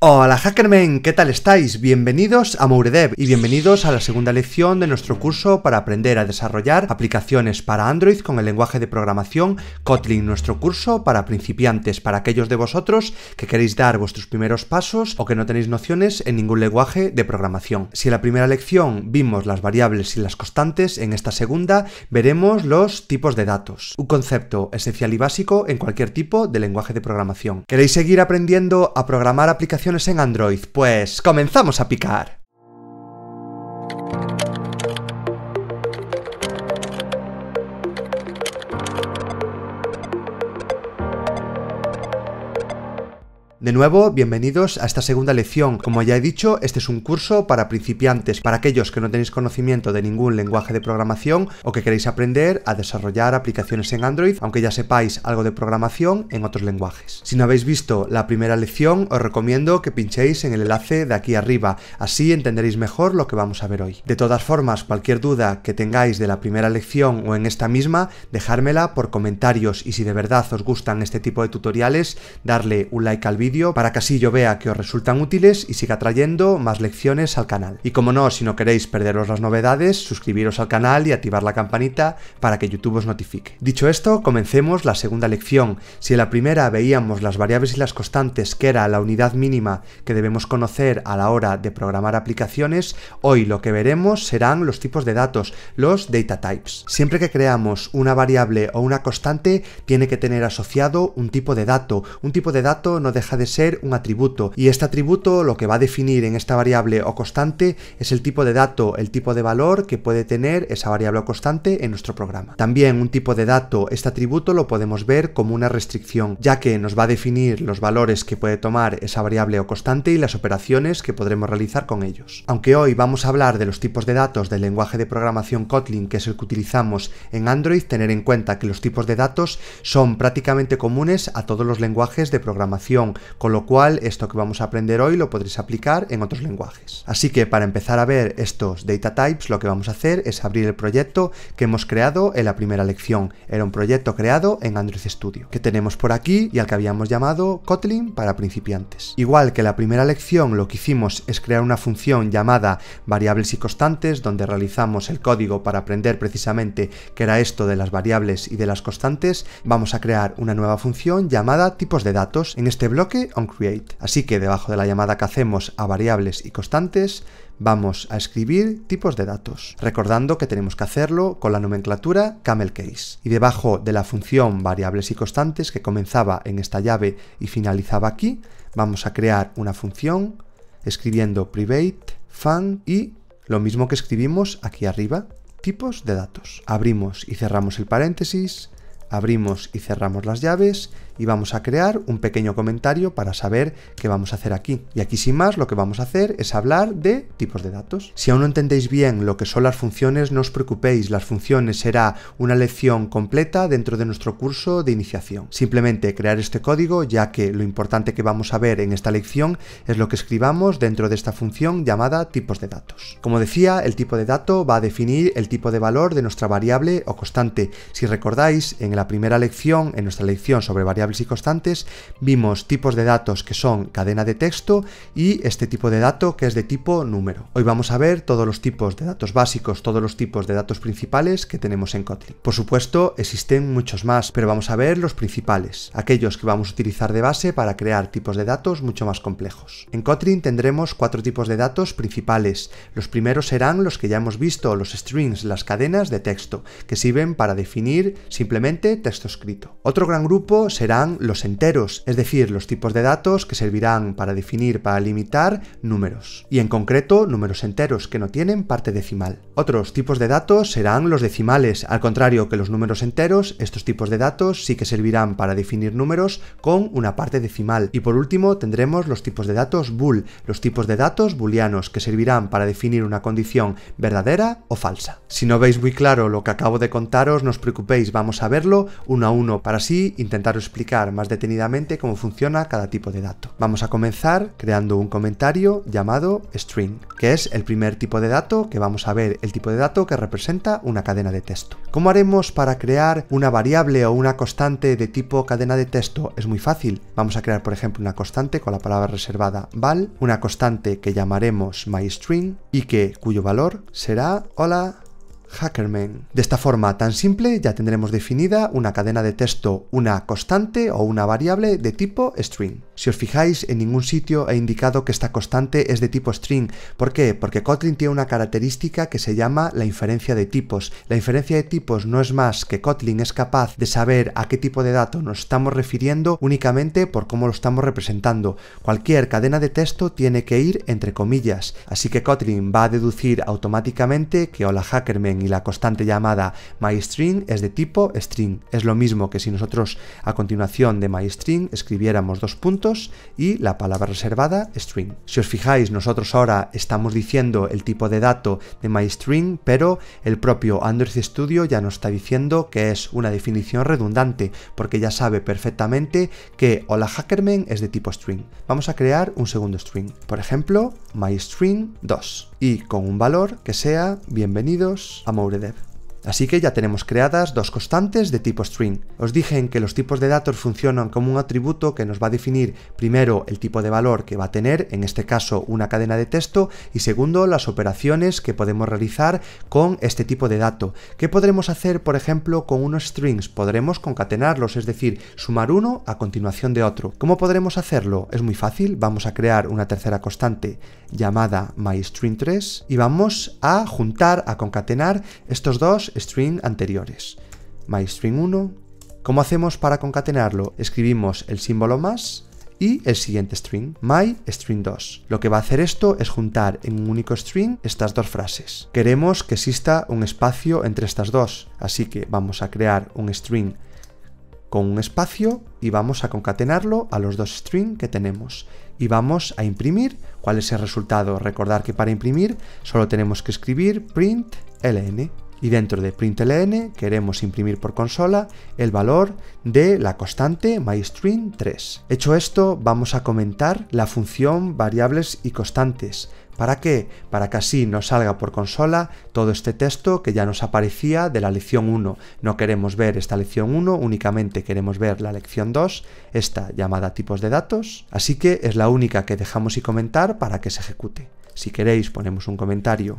Hola Hackermen, ¿qué tal estáis? Bienvenidos a Mouredev y bienvenidos a la segunda lección de nuestro curso para aprender a desarrollar aplicaciones para Android con el lenguaje de programación Kotlin, nuestro curso para principiantes, para aquellos de vosotros que queréis dar vuestros primeros pasos o que no tenéis nociones en ningún lenguaje de programación. Si en la primera lección vimos las variables y las constantes, en esta segunda veremos los tipos de datos, un concepto esencial y básico en cualquier tipo de lenguaje de programación. ¿Queréis seguir aprendiendo a programar aplicaciones en Android. Pues comenzamos a picar. De nuevo, bienvenidos a esta segunda lección. Como ya he dicho, este es un curso para principiantes, para aquellos que no tenéis conocimiento de ningún lenguaje de programación o que queréis aprender a desarrollar aplicaciones en Android, aunque ya sepáis algo de programación en otros lenguajes. Si no habéis visto la primera lección, os recomiendo que pinchéis en el enlace de aquí arriba, así entenderéis mejor lo que vamos a ver hoy. De todas formas, cualquier duda que tengáis de la primera lección o en esta misma, dejármela por comentarios y si de verdad os gustan este tipo de tutoriales, darle un like al vídeo para que así yo vea que os resultan útiles y siga trayendo más lecciones al canal. Y como no, si no queréis perderos las novedades, suscribiros al canal y activar la campanita para que YouTube os notifique. Dicho esto, comencemos la segunda lección. Si en la primera veíamos las variables y las constantes, que era la unidad mínima que debemos conocer a la hora de programar aplicaciones, hoy lo que veremos serán los tipos de datos, los data types. Siempre que creamos una variable o una constante, tiene que tener asociado un tipo de dato. Un tipo de dato no deja de ser un atributo y este atributo lo que va a definir en esta variable o constante es el tipo de dato, el tipo de valor que puede tener esa variable o constante en nuestro programa. También un tipo de dato, este atributo lo podemos ver como una restricción, ya que nos va a definir los valores que puede tomar esa variable o constante y las operaciones que podremos realizar con ellos. Aunque hoy vamos a hablar de los tipos de datos del lenguaje de programación Kotlin, que es el que utilizamos en Android, tener en cuenta que los tipos de datos son prácticamente comunes a todos los lenguajes de programación, con lo cual esto que vamos a aprender hoy lo podréis aplicar en otros lenguajes. Así que para empezar a ver estos data types, lo que vamos a hacer es abrir el proyecto que hemos creado en la primera lección. Era un proyecto creado en Android Studio, que tenemos por aquí y al que habíamos llamado Kotlin para principiantes. Igual que la primera lección, lo que hicimos es crear una función llamada variables y constantes, donde realizamos el código para aprender precisamente qué era esto de las variables y de las constantes, vamos a crear una nueva función llamada tipos de datos. En este bloque on onCreate. Así que debajo de la llamada que hacemos a variables y constantes, vamos a escribir tipos de datos, recordando que tenemos que hacerlo con la nomenclatura camel case. Y debajo de la función variables y constantes que comenzaba en esta llave y finalizaba aquí, vamos a crear una función escribiendo private, fun y lo mismo que escribimos aquí arriba, tipos de datos. Abrimos y cerramos el paréntesis, abrimos y cerramos las llaves y vamos a crear un pequeño comentario para saber qué vamos a hacer aquí. Y aquí sin más lo que vamos a hacer es hablar de tipos de datos. Si aún no entendéis bien lo que son las funciones, no os preocupéis, las funciones será una lección completa dentro de nuestro curso de iniciación. Simplemente crear este código ya que lo importante que vamos a ver en esta lección es lo que escribamos dentro de esta función llamada tipos de datos. Como decía, el tipo de dato va a definir el tipo de valor de nuestra variable o constante. Si recordáis, en la primera lección, en nuestra lección sobre variables y constantes, vimos tipos de datos que son cadena de texto y este tipo de dato que es de tipo número. Hoy vamos a ver todos los tipos de datos básicos, todos los tipos de datos principales que tenemos en Kotlin. Por supuesto, existen muchos más, pero vamos a ver los principales, aquellos que vamos a utilizar de base para crear tipos de datos mucho más complejos. En Kotlin tendremos cuatro tipos de datos principales. Los primeros serán los que ya hemos visto, los strings, las cadenas de texto, que sirven para definir simplemente texto escrito. Otro gran grupo será los enteros, es decir, los tipos de datos que servirán para definir, para limitar números, y en concreto números enteros que no tienen parte decimal. Otros tipos de datos serán los decimales, al contrario que los números enteros, estos tipos de datos sí que servirán para definir números con una parte decimal. Y por último tendremos los tipos de datos bool, los tipos de datos booleanos que servirán para definir una condición verdadera o falsa. Si no veis muy claro lo que acabo de contaros, no os preocupéis, vamos a verlo uno a uno para así intentar explicar más detenidamente cómo funciona cada tipo de dato. Vamos a comenzar creando un comentario llamado string, que es el primer tipo de dato que vamos a ver, el tipo de dato que representa una cadena de texto. ¿Cómo haremos para crear una variable o una constante de tipo cadena de texto? Es muy fácil. Vamos a crear, por ejemplo, una constante con la palabra reservada val, una constante que llamaremos myString y que cuyo valor será hola Hackerman. De esta forma tan simple ya tendremos definida una cadena de texto, una constante o una variable de tipo string. Si os fijáis, en ningún sitio he indicado que esta constante es de tipo string. ¿Por qué? Porque Kotlin tiene una característica que se llama la inferencia de tipos. La inferencia de tipos no es más que Kotlin es capaz de saber a qué tipo de dato nos estamos refiriendo únicamente por cómo lo estamos representando. Cualquier cadena de texto tiene que ir entre comillas, así que Kotlin va a deducir automáticamente que hola hackerman y la constante llamada myString es de tipo string. Es lo mismo que si nosotros a continuación de myString escribiéramos dos puntos y la palabra reservada string. Si os fijáis, nosotros ahora estamos diciendo el tipo de dato de myString, pero el propio Android Studio ya nos está diciendo que es una definición redundante, porque ya sabe perfectamente que hola hackerman es de tipo string. Vamos a crear un segundo string, por ejemplo, myString2 y con un valor que sea bienvenidos a Mouredev. Así que ya tenemos creadas dos constantes de tipo string. Os dije que los tipos de datos funcionan como un atributo que nos va a definir primero el tipo de valor que va a tener, en este caso una cadena de texto, y segundo las operaciones que podemos realizar con este tipo de dato. ¿Qué podremos hacer, por ejemplo, con unos strings? Podremos concatenarlos, es decir, sumar uno a continuación de otro. ¿Cómo podremos hacerlo? Es muy fácil, vamos a crear una tercera constante llamada myString3 y vamos a juntar, a concatenar estos dos string anteriores. MyString 1. ¿Cómo hacemos para concatenarlo? Escribimos el símbolo más y el siguiente string, mystring 2. Lo que va a hacer esto es juntar en un único string estas dos frases. Queremos que exista un espacio entre estas dos, así que vamos a crear un string con un espacio y vamos a concatenarlo a los dos string que tenemos. Y vamos a imprimir cuál es el resultado. Recordar que para imprimir solo tenemos que escribir print ln y dentro de println queremos imprimir por consola el valor de la constante myString3. Hecho esto, vamos a comentar la función variables y constantes. ¿Para qué? Para que así nos salga por consola todo este texto que ya nos aparecía de la lección 1. No queremos ver esta lección 1, únicamente queremos ver la lección 2, esta llamada tipos de datos. Así que es la única que dejamos y comentar para que se ejecute. Si queréis ponemos un comentario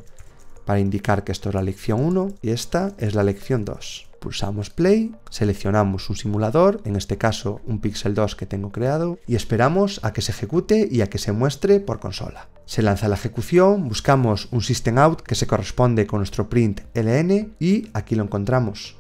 para indicar que esto es la lección 1 y esta es la lección 2. Pulsamos play, seleccionamos un simulador, en este caso un Pixel 2 que tengo creado, y esperamos a que se ejecute y a que se muestre por consola. Se lanza la ejecución, buscamos un system out que se corresponde con nuestro print ln y aquí lo encontramos.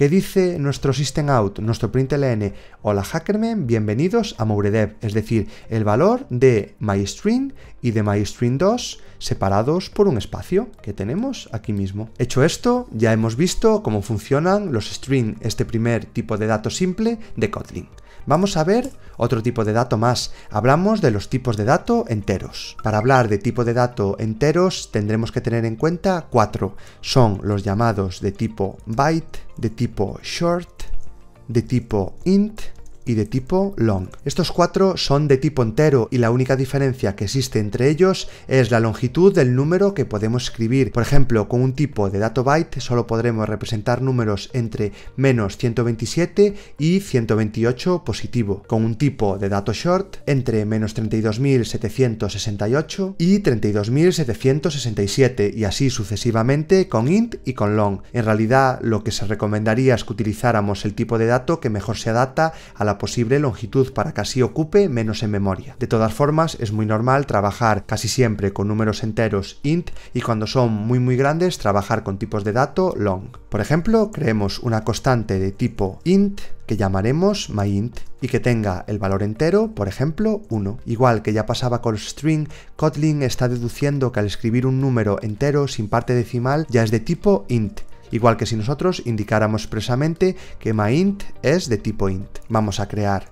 ¿Qué dice nuestro system out, nuestro println? Hola Hackerman, bienvenidos a Mouredev, es decir, el valor de myString y de myString2 separados por un espacio que tenemos aquí mismo. Hecho esto, ya hemos visto cómo funcionan los string, este primer tipo de dato simple de Kotlin. Vamos a ver otro tipo de dato más. Hablamos de los tipos de dato enteros. Para hablar de tipo de dato enteros tendremos que tener en cuenta cuatro. Son los llamados de tipo byte, de tipo short, de tipo int de tipo long. Estos cuatro son de tipo entero y la única diferencia que existe entre ellos es la longitud del número que podemos escribir. Por ejemplo, con un tipo de dato byte solo podremos representar números entre menos 127 y 128 positivo. Con un tipo de dato short entre menos 32.768 y 32.767 y así sucesivamente con int y con long. En realidad lo que se recomendaría es que utilizáramos el tipo de dato que mejor se adapta a la posible longitud para que así ocupe menos en memoria. De todas formas, es muy normal trabajar casi siempre con números enteros int y cuando son muy muy grandes trabajar con tipos de dato long. Por ejemplo, creemos una constante de tipo int que llamaremos myInt y que tenga el valor entero, por ejemplo, 1. Igual que ya pasaba con string, Kotlin está deduciendo que al escribir un número entero sin parte decimal ya es de tipo int igual que si nosotros indicáramos expresamente que myInt es de tipo int. Vamos a crear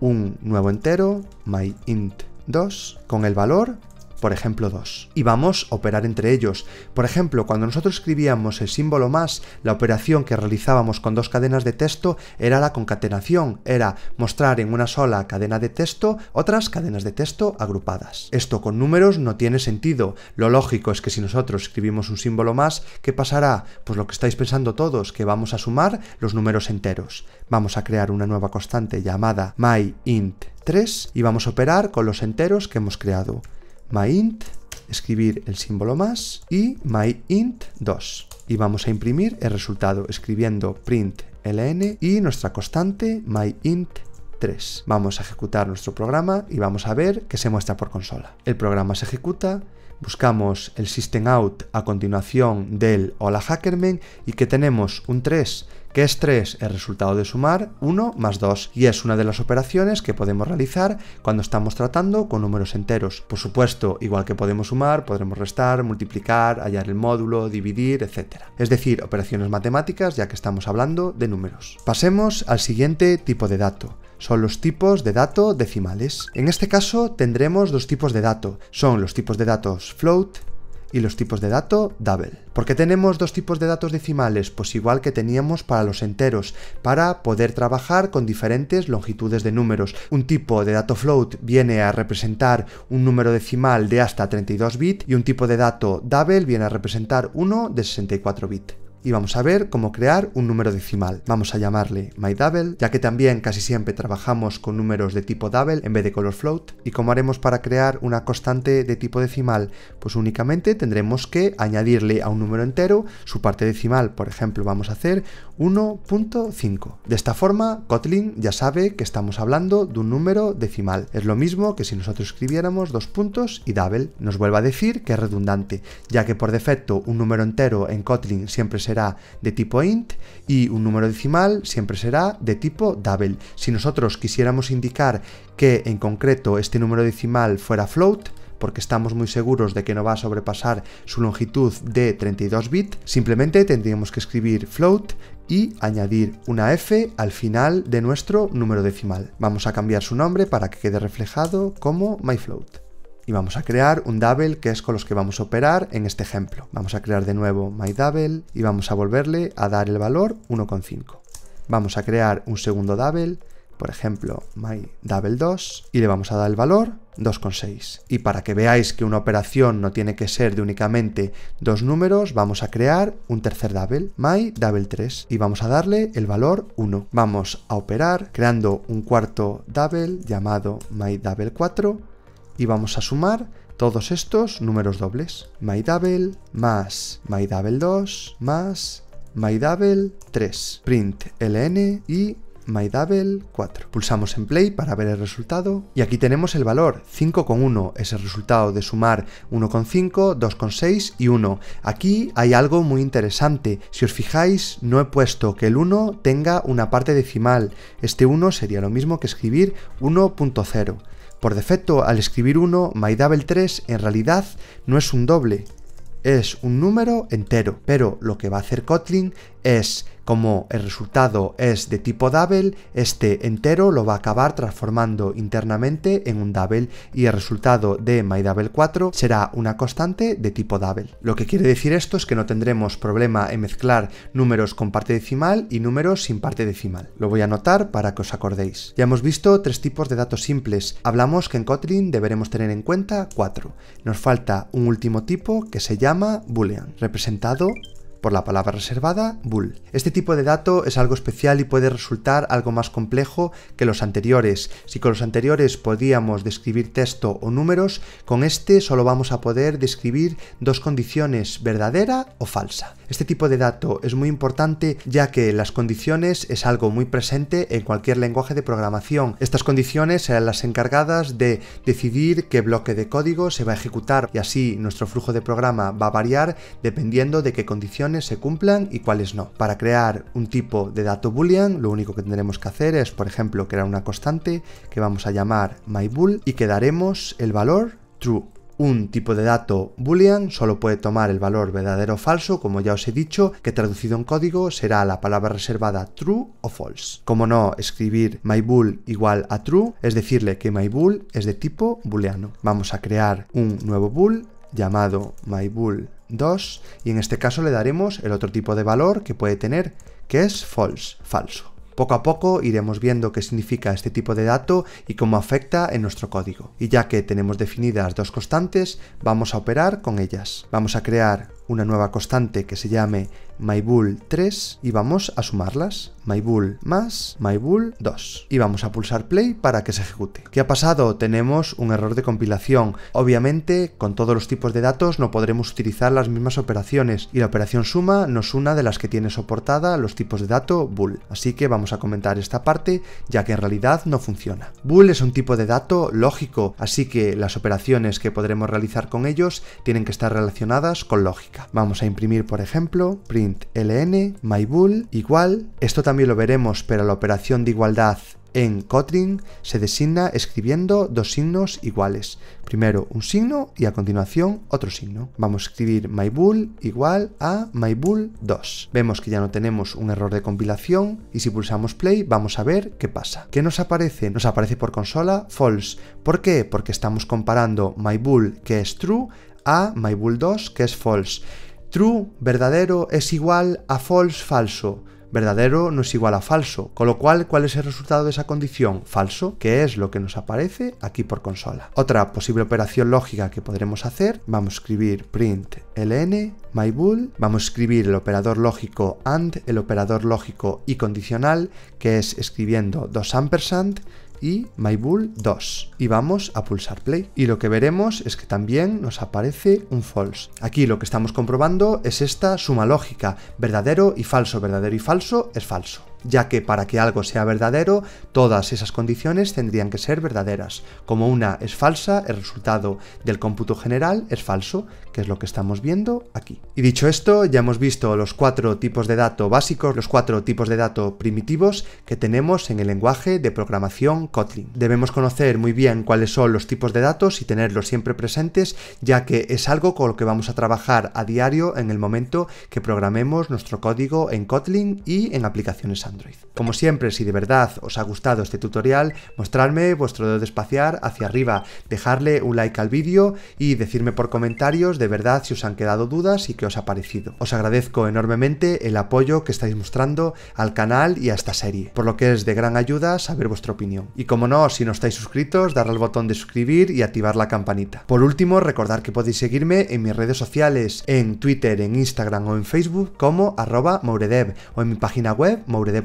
un nuevo entero myInt2 con el valor por ejemplo 2. Y vamos a operar entre ellos. Por ejemplo, cuando nosotros escribíamos el símbolo más, la operación que realizábamos con dos cadenas de texto era la concatenación, era mostrar en una sola cadena de texto otras cadenas de texto agrupadas. Esto con números no tiene sentido. Lo lógico es que si nosotros escribimos un símbolo más, ¿qué pasará? Pues lo que estáis pensando todos, que vamos a sumar los números enteros. Vamos a crear una nueva constante llamada myInt3 y vamos a operar con los enteros que hemos creado myInt, escribir el símbolo más y myInt2. Y vamos a imprimir el resultado escribiendo print ln y nuestra constante myInt 3. Vamos a ejecutar nuestro programa y vamos a ver que se muestra por consola. El programa se ejecuta, buscamos el system out a continuación del hola hackerman y que tenemos un 3 que es 3, el resultado de sumar 1 más 2, y es una de las operaciones que podemos realizar cuando estamos tratando con números enteros. Por supuesto, igual que podemos sumar, podremos restar, multiplicar, hallar el módulo, dividir, etc. Es decir, operaciones matemáticas ya que estamos hablando de números. Pasemos al siguiente tipo de dato, son los tipos de datos decimales. En este caso tendremos dos tipos de dato, son los tipos de datos float y los tipos de dato double. ¿Por qué tenemos dos tipos de datos decimales? Pues igual que teníamos para los enteros, para poder trabajar con diferentes longitudes de números. Un tipo de dato float viene a representar un número decimal de hasta 32 bits y un tipo de dato double viene a representar uno de 64 bits y vamos a ver cómo crear un número decimal. Vamos a llamarle myDouble, ya que también casi siempre trabajamos con números de tipo double en vez de color float. Y cómo haremos para crear una constante de tipo decimal, pues únicamente tendremos que añadirle a un número entero su parte decimal. Por ejemplo, vamos a hacer 1.5. De esta forma, Kotlin ya sabe que estamos hablando de un número decimal. Es lo mismo que si nosotros escribiéramos dos puntos y double. Nos vuelve a decir que es redundante, ya que por defecto un número entero en Kotlin siempre se será de tipo int y un número decimal siempre será de tipo double. Si nosotros quisiéramos indicar que en concreto este número decimal fuera float, porque estamos muy seguros de que no va a sobrepasar su longitud de 32 bits, simplemente tendríamos que escribir float y añadir una f al final de nuestro número decimal. Vamos a cambiar su nombre para que quede reflejado como myfloat y vamos a crear un double que es con los que vamos a operar en este ejemplo. Vamos a crear de nuevo myDouble y vamos a volverle a dar el valor 1,5. Vamos a crear un segundo double, por ejemplo myDouble2 y le vamos a dar el valor 2,6. Y para que veáis que una operación no tiene que ser de únicamente dos números, vamos a crear un tercer double, my double 3, y vamos a darle el valor 1. Vamos a operar creando un cuarto double llamado my double 4 y vamos a sumar todos estos números dobles. MyDouble más MyDouble2 más MyDouble3. Print ln y MyDouble 4. Pulsamos en play para ver el resultado y aquí tenemos el valor 5,1, es el resultado de sumar 1,5, 2,6 y 1. Aquí hay algo muy interesante, si os fijáis no he puesto que el 1 tenga una parte decimal, este 1 sería lo mismo que escribir 1.0. Por defecto, al escribir 1, MyDouble 3 en realidad no es un doble, es un número entero, pero lo que va a hacer Kotlin es como el resultado es de tipo double, este entero lo va a acabar transformando internamente en un double y el resultado de MyDouble4 será una constante de tipo double. Lo que quiere decir esto es que no tendremos problema en mezclar números con parte decimal y números sin parte decimal. Lo voy a anotar para que os acordéis. Ya hemos visto tres tipos de datos simples. Hablamos que en Kotlin deberemos tener en cuenta cuatro. Nos falta un último tipo que se llama boolean, representado la palabra reservada bool. Este tipo de dato es algo especial y puede resultar algo más complejo que los anteriores. Si con los anteriores podíamos describir texto o números, con este solo vamos a poder describir dos condiciones, verdadera o falsa. Este tipo de dato es muy importante ya que las condiciones es algo muy presente en cualquier lenguaje de programación. Estas condiciones serán las encargadas de decidir qué bloque de código se va a ejecutar y así nuestro flujo de programa va a variar dependiendo de qué condiciones se cumplan y cuáles no. Para crear un tipo de dato boolean, lo único que tendremos que hacer es, por ejemplo, crear una constante que vamos a llamar myBool y que daremos el valor true. Un tipo de dato boolean solo puede tomar el valor verdadero o falso, como ya os he dicho, que traducido en código será la palabra reservada true o false. Como no escribir myBool igual a true, es decirle que myBool es de tipo booleano. Vamos a crear un nuevo bool llamado myBool 2 y en este caso le daremos el otro tipo de valor que puede tener que es false, falso. Poco a poco iremos viendo qué significa este tipo de dato y cómo afecta en nuestro código. Y ya que tenemos definidas dos constantes, vamos a operar con ellas. Vamos a crear una nueva constante que se llame mybool3 y vamos a sumarlas. mybool más mybool2. Y vamos a pulsar play para que se ejecute. ¿Qué ha pasado? Tenemos un error de compilación. Obviamente, con todos los tipos de datos no podremos utilizar las mismas operaciones y la operación suma no es una de las que tiene soportada los tipos de dato bool. Así que vamos a comentar esta parte ya que en realidad no funciona. Bool es un tipo de dato lógico, así que las operaciones que podremos realizar con ellos tienen que estar relacionadas con lógica. Vamos a imprimir, por ejemplo, print ln, mybool, igual. Esto también lo veremos, pero la operación de igualdad en Kotlin se designa escribiendo dos signos iguales. Primero un signo y a continuación otro signo. Vamos a escribir myBull igual a mybull 2 Vemos que ya no tenemos un error de compilación y si pulsamos play vamos a ver qué pasa. ¿Qué nos aparece? Nos aparece por consola false. ¿Por qué? Porque estamos comparando myBull que es true a my 2, que es false. True, verdadero, es igual a false, falso. Verdadero no es igual a falso, con lo cual, ¿cuál es el resultado de esa condición? Falso, que es lo que nos aparece aquí por consola. Otra posible operación lógica que podremos hacer, vamos a escribir print ln mybool, vamos a escribir el operador lógico and, el operador lógico y condicional, que es escribiendo dos ampersand, y mybull 2 y vamos a pulsar play y lo que veremos es que también nos aparece un false. Aquí lo que estamos comprobando es esta suma lógica, verdadero y falso, verdadero y falso es falso ya que para que algo sea verdadero, todas esas condiciones tendrían que ser verdaderas. Como una es falsa, el resultado del cómputo general es falso, que es lo que estamos viendo aquí. Y dicho esto, ya hemos visto los cuatro tipos de datos básicos, los cuatro tipos de datos primitivos que tenemos en el lenguaje de programación Kotlin. Debemos conocer muy bien cuáles son los tipos de datos y tenerlos siempre presentes, ya que es algo con lo que vamos a trabajar a diario en el momento que programemos nuestro código en Kotlin y en aplicaciones Android. Como siempre, si de verdad os ha gustado este tutorial, mostrarme vuestro dedo de espaciar hacia arriba, dejarle un like al vídeo y decirme por comentarios de verdad si os han quedado dudas y qué os ha parecido. Os agradezco enormemente el apoyo que estáis mostrando al canal y a esta serie, por lo que es de gran ayuda saber vuestra opinión. Y como no, si no estáis suscritos, darle al botón de suscribir y activar la campanita. Por último, recordar que podéis seguirme en mis redes sociales, en Twitter, en Instagram o en Facebook como arroba mouredev o en mi página web mouredev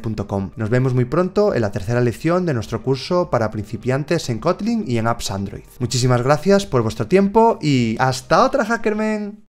nos vemos muy pronto en la tercera lección de nuestro curso para principiantes en Kotlin y en apps Android. Muchísimas gracias por vuestro tiempo y hasta otra, Hackerman.